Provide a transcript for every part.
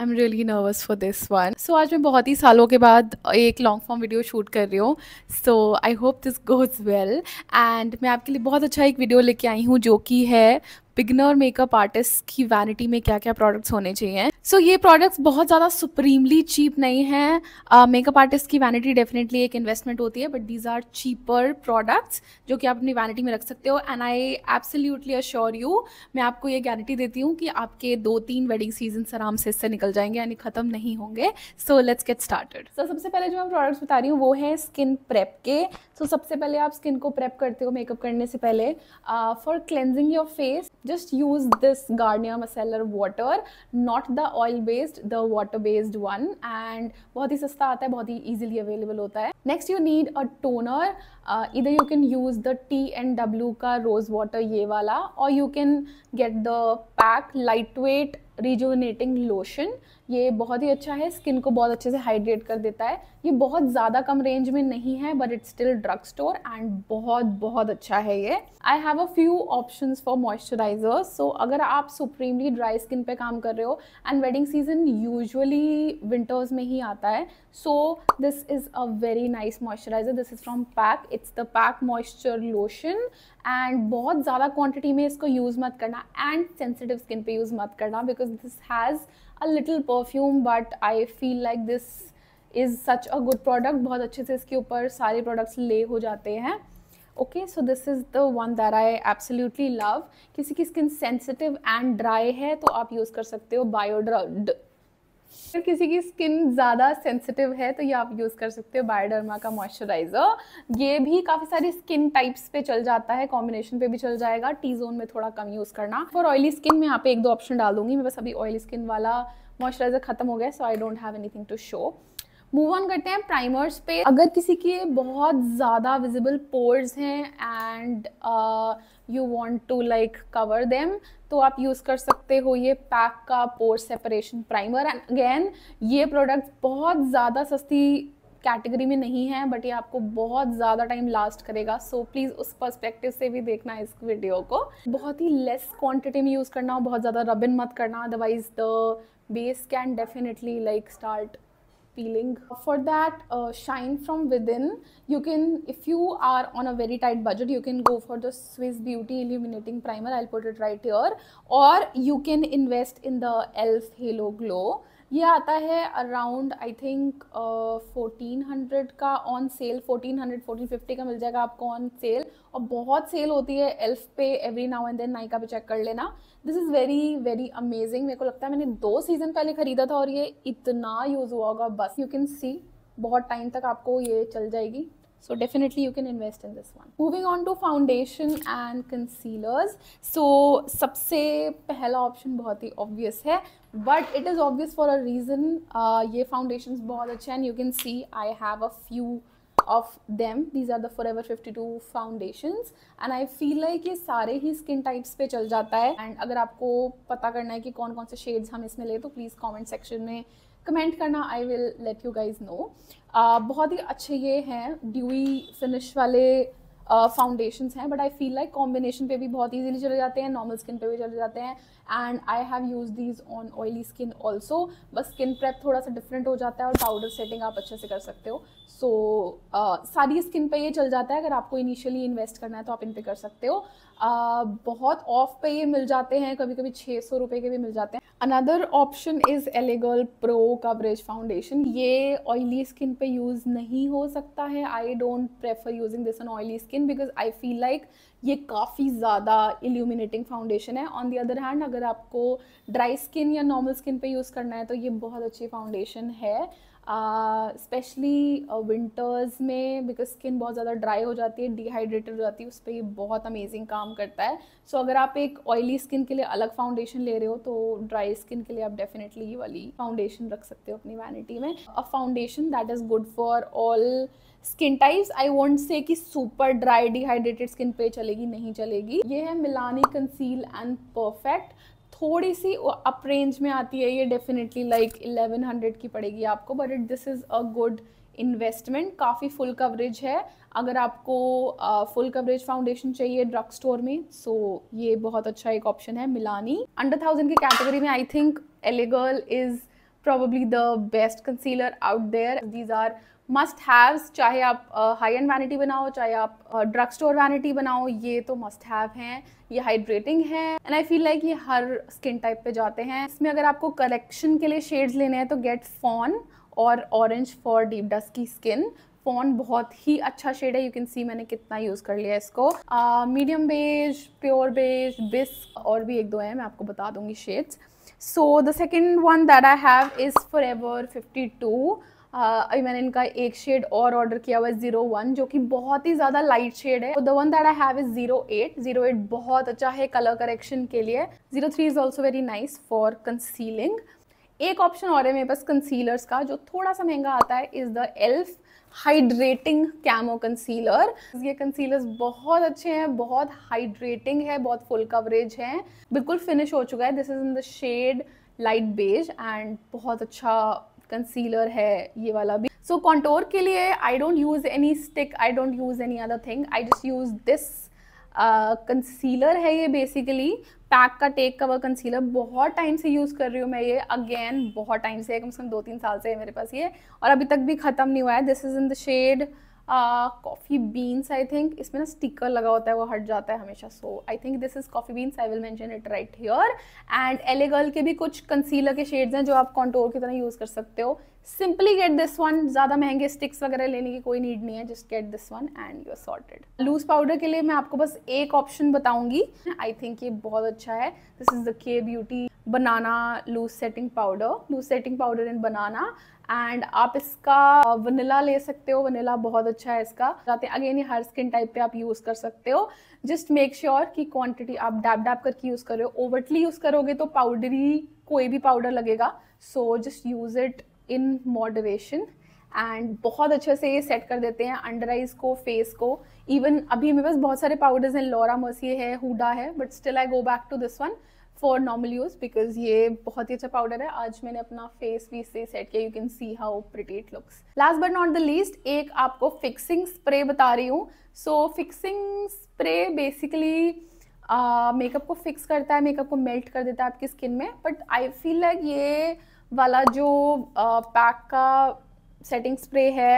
I am really nervous for this one so आज मैं बहुत ही सालों के बाद एक लॉन्ग फॉर्म वीडियो शूट कर रही हूँ so I hope this goes well and मैं आपके लिए बहुत अच्छा एक वीडियो लेके आई हूँ जो कि है बिगनर मेकअप आर्टिस्ट की वैनिटी में क्या क्या प्रोडक्ट्स होने चाहिए सो so, ये प्रोडक्ट्स बहुत ज़्यादा सुप्रीमली चीप नहीं है मेकअप आर्टिस्ट की वैनिटी डेफिनेटली एक इन्वेस्टमेंट होती है but these are cheaper products जो कि आप अपनी वैनिटी में रख सकते हो and I absolutely assure you मैं आपको ये गारंटी देती हूँ कि आपके दो तीन वेडिंग सीजन आराम से इससे निकल जाएंगे यानी ख़त्म नहीं होंगे so let's get started so सबसे पहले जो मैं प्रोडक्ट्स बता रही हूँ वो है स्किन प्रेप के सो so, सबसे पहले आप स्किन को प्रेप करते हो मेकअप करने से पहले for cleansing your face just use this Garnier Micellar Water, not the oil based, the water based one and bahut hi sasta aata hai bahut hi easily available hota hai Next you need a toner, uh, either you can use the t w ka rose water ye wala or you can get the pack lightweight rejuvenating lotion ये बहुत ही अच्छा है skin को बहुत अच्छे से hydrate कर देता है ये बहुत ज़्यादा कम रेंज में नहीं है but it's still drug store and बहुत बहुत अच्छा है ये I have a few option for moisturiser so अगर आप सुप्रीमली ड्राई स्किन पे काम कर रहे हो and wedding season usually winters में ही आता है so this is a very nice moisturiser this is from Pac it's the Pac moisture lotion and बहुत ज़्यादा क्वान्टिटी में इसको यूज़ मत करना एंड सेंसिटिव स्किन पे यूज़ मत करना because this has a little perfume but I feel like this is such a good product बहुत अच्छे से इसके ऊपर सारे प्रोडक्ट्स ले हो जाते हैं okay so this is the one there I absolutely love किसी की स्किन सेंसिटिव एंड ड्राई है तो आप यूज़ कर सकते हो बायोड्रड अगर किसी की स्किन ज़्यादा सेंसिटिव है तो ये आप यूज़ कर सकते हो बायोडर्मा का मॉइस्चराइज़र ये भी काफ़ी सारी स्किन टाइप्स पे चल जाता है कॉम्बिनेशन पे भी चल जाएगा टी जोन में थोड़ा कम यूज़ करना और ऑयली स्किन में यहाँ पे एक दो ऑप्शन डाल दूंगी मैं बस अभी ऑयली स्किन वाला मॉइस्चराइजर खत्म हो गया so I don't have anything to show move on करते हैं प्राइमर्स पे अगर किसी के बहुत ज़्यादा विजिबल पोर्स हैं and you want to like cover them तो आप यूज़ कर सकते हो ये पैक का pore separation primer and again ये प्रोडक्ट बहुत ज़्यादा सस्ती कैटेगरी में नहीं है बट ये आपको बहुत ज़्यादा टाइम लास्ट करेगा सो so, प्लीज़ उस पर्सपेक्टिव से भी देखना इस वीडियो को बहुत ही लेस क्वांटिटी में यूज़ करना बहुत ज़्यादा रबिन मत करना otherwise the base can definitely like start peeling for that uh, shine from within you can if you are on a very tight budget you can go for the swiss beauty illuminating primer i'll put it right here or you can invest in the elf halo glow ये आता है around I think fourteen hundred का on sale fourteen hundred fourteen fifty का मिल जाएगा आपको on sale और बहुत सेल होती है एल्फ पे every now and then Nykaa पे चेक कर लेना this is very very amazing मेरे को लगता है मैंने दो सीज़न पहले ख़रीदा था और ये इतना यूज़ हुआ होगा बस यू कैन सी बहुत टाइम तक आपको ये चल जाएगी So definitely you can invest in this one. Moving on to foundation and concealers. So sabse pehla option bahut hi obvious hai but it is obvious for a reason. Uh, ye foundations bahut अच्छे हैं you can see I have a few of them these are the forever 52 foundations and i feel like ye sare hi skin types pe chal jata hai and agar aapko pata karna hai ki कौन कौन se shades hum isme le to please comment section mein comment करना I will let you guys know बहुत ही अच्छे ये हैं dewy finish वाले foundation हैं but I feel like combination पे भी बहुत ईजिली चले जाते हैं नॉर्मल स्किन पे भी चले जाते हैं and I have use these on oily skin also बस स्किन प्रेप थोड़ा सा डिफरेंट हो जाता है और पाउडर सेटिंग आप अच्छे से कर सकते हो सो so, uh, सारी स्किन पे ये चल जाता है अगर आपको इनिशियली इन्वेस्ट करना है तो आप इन पे कर सकते हो uh, बहुत ऑफ पे ये मिल जाते हैं कभी कभी छः सौ रुपये के भी मिल जाते हैं another option is LA Girl Pro Coverage foundation ये ऑयली स्किन पे यूज़ नहीं हो सकता है I don't prefer using this on oily skin skin because I feel like ये काफ़ी ज़्यादा इल्यूमिनेटिंग फाउंडेशन है ऑन दी अदर हैंड अगर आपको ड्राई स्किन या नॉर्मल स्किन पे यूज़ करना है तो ये बहुत अच्छी फाउंडेशन है स्पेशली uh, विंटर्स uh, में बिकॉज स्किन बहुत ज़्यादा ड्राई हो जाती है डिहाइड्रेटेड हो जाती है उस पर ये बहुत अमेजिंग काम करता है सो so, अगर आप एक ऑयली स्किन के लिए अलग फाउंडेशन ले रहे हो तो ड्राई स्किन के लिए आप डेफिनेटली ये वाली फाउंडेशन रख सकते हो अपनी वैनिटी में a foundation that is good for all skin types I want say कि सुपर ड्राई डिहाइड्रेटेड स्किन पे चलेगी नहीं चलेगी ये है मिलानी कंसील एंड परफेक्ट थोड़ी सी अप रेंज में आती है ये डेफिनेटली लाइक इलेवन हंड्रेड की पड़ेगी आपको but it this is a good investment काफ़ी फुल कवरेज है अगर आपको फुल कवरेज फाउंडेशन चाहिए ड्रग स्टोर में सो so ये बहुत अच्छा एक ऑप्शन है मिलानी अंडर थाउजेंड की कैटेगरी में I think LA Girl is probably the best concealer out there. These are must haves चाहे आप हाई एंड वैनिटी बनाओ चाहे आप ड्रग स्टोर वैनिटी बनाओ ये तो मस्ट हैव हैं ये हाइड्रेटिंग है एंड आई फील लाइक ये हर स्किन टाइप पे जाते हैं इसमें अगर आपको करेक्शन के लिए शेड्स लेने हैं तो गेट फॉन और ऑरेंज फॉर डीप डस्ट की स्किन फोन बहुत ही अच्छा शेड है यू कैन सी मैंने कितना यूज़ कर लिया इसको medium beige pure beige bisque और भी एक दो है मैं आपको बता दूंगी shades so the second one that I have is Forever fifty two अभी मैंने इनका एक शेड और ऑर्डर किया हुआ है जीरो वन जो कि बहुत ही ज़्यादा लाइट शेड है the one that I have is zero eight zero eight बहुत अच्छा है कलर करेक्शन के लिए zero three is also very nice for concealing एक ऑप्शन और है मेरे पास कंसीलर्स का जो थोड़ा सा महंगा आता है is the Elf hydrating camo concealer ये कंसीलर्स बहुत अच्छे हैं बहुत हाइड्रेटिंग है बहुत फुल कवरेज है बिल्कुल फिनिश हो चुका है this is in the shade light beige and बहुत अच्छा कंसीलर है ये वाला भी सो so, कॉन्टोर के लिए I don't use any stick I don't use any other thing I just use this concealer है ये बेसिकली पैक का टेक कवर कंसीलर बहुत टाइम से यूज़ कर रही हूँ मैं ये अगेन बहुत टाइम से कम से कम दो तीन साल से है मेरे पास ये और अभी तक भी ख़त्म नहीं हुआ है this is in the shade coffee beans I think इसमें ना स्टिकर लगा होता है वो हट जाता है हमेशा so I think this is coffee beans I will mention it right here and LA Girl के भी कुछ कंसीलर के शेड्स हैं जो आप कॉन्टोर की तरह यूज़ कर सकते हो सिंपली गेट दिस वन ज़्यादा महंगे स्टिक्स वगैरह लेने की कोई नीड नहीं है just get this one and you are sorted loose powder के लिए मैं आपको बस एक ऑप्शन बताऊंगी आई थिंक ये बहुत अच्छा है this is the Kay beauty banana loose setting powder loose setting powder in banana and आप इसका वनीला ले सकते हो वनीला बहुत अच्छा है इसका जाते अगेन हर स्किन टाइप पे आप यूज़ कर सकते हो जस्ट मेक श्योर कि क्वांटिटी आप डैप डैप करके यूज़ करो ओवरटली यूज़ करोगे तो पाउडरी कोई भी पाउडर लगेगा so just use it in moderation and बहुत अच्छे से ये सेट कर देते हैं अंडर आइज को फेस को इवन अभी मेरे पास बहुत सारे पाउडर्स हैं लोरा मोसी है हुडा है but still I go back to this one for normal use because ये बहुत ही अच्छा पाउडर है आज मैंने अपना फेस भी इससे सेट किया you can see how pretty it looks last but not the least एक आपको फिक्सिंग स्प्रे बता रही हूँ so fixing spray basically makeup को फिक्स करता है मेकअप को मेल्ट कर देता है आपकी स्किन में बट आई फील लाइक ये वाला जो पैक uh, का सेटिंग स्प्रे है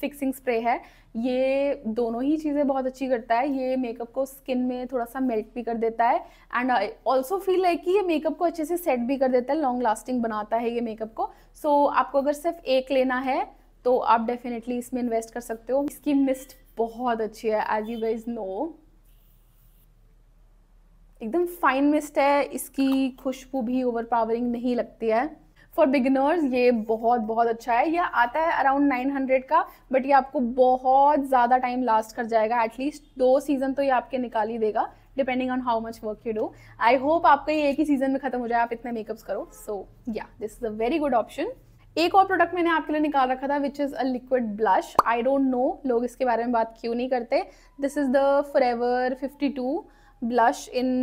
फिक्सिंग स्प्रे है ये दोनों ही चीज़ें बहुत अच्छी करता है ये मेकअप को स्किन में थोड़ा सा मेल्ट भी कर देता है एंड आई ऑल्सो फील है कि ये मेकअप को अच्छे से सेट भी कर देता है लॉन्ग लास्टिंग बनाता है ये मेकअप को सो so, आपको अगर सिर्फ एक लेना है तो आप डेफिनेटली इसमें इन्वेस्ट कर सकते हो इसकी मिस्ट बहुत अच्छी है एज यू गाइज नो एकदम फाइन मिस्ट है इसकी खुशबू भी ओवर पावरिंग नहीं लगती है फॉर बिगिनर्स ये बहुत बहुत अच्छा है यह आता है अराउंड 900 का बट ये आपको बहुत ज़्यादा टाइम लास्ट कर जाएगा एटलीस्ट दो सीज़न तो ये आपके निकाल ही देगा depending on how much work you do I hope आपका ये एक ही सीज़न में खत्म हो जाए आप इतने मेकअप्स करो सो या this is a very good option एक और प्रोडक्ट मैंने आपके लिए निकाल रखा था which is a liquid blush I don't know लोग इसके बारे में बात क्यों नहीं करते this is the Forever fifty two blush in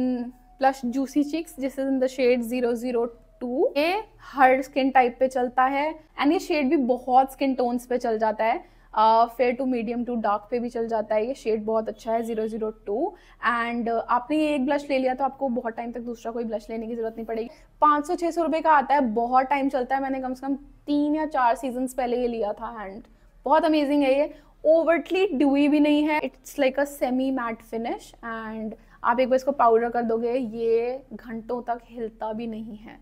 blush juicy cheeks this is in the shade zero zero two ये हर स्किन टाइप पे चलता है एंड ये शेड भी बहुत स्किन टोन्स पे चल जाता है fair to medium to dark पे भी चल जाता है ये शेड बहुत अच्छा है जीरो जीरो टू एंड आपने ये एक ब्लश ले लिया तो आपको बहुत टाइम तक दूसरा कोई ब्लश लेने की जरूरत नहीं पड़ेगी पाँच सौ छः सौ रुपये का आता है बहुत टाइम चलता है मैंने कम से कम तीन या चार सीजन पहले ये लिया था एंड बहुत अमेजिंग है ये ओवरटली ड्यूई भी नहीं है it's like a semi matte finish and आप एक बार इसको पाउडर कर दोगे ये घंटों तक हिलता भी नहीं है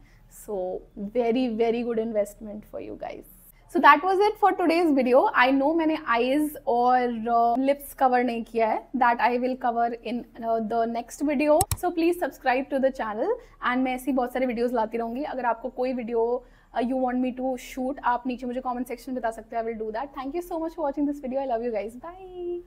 So very, very good investment for you guys. So that was it for today's video I know मैंने आईज और लिप्स uh, कवर नहीं किया है that I will cover in the next video so please subscribe to the channel and मैं ऐसी बहुत सारी videos लाती रहूंगी अगर आपको कोई video you want me to shoot आप नीचे मुझे कॉमेंट सेक्शन बता सकते हैं I will do that thank you so much for watching this video I love you guys by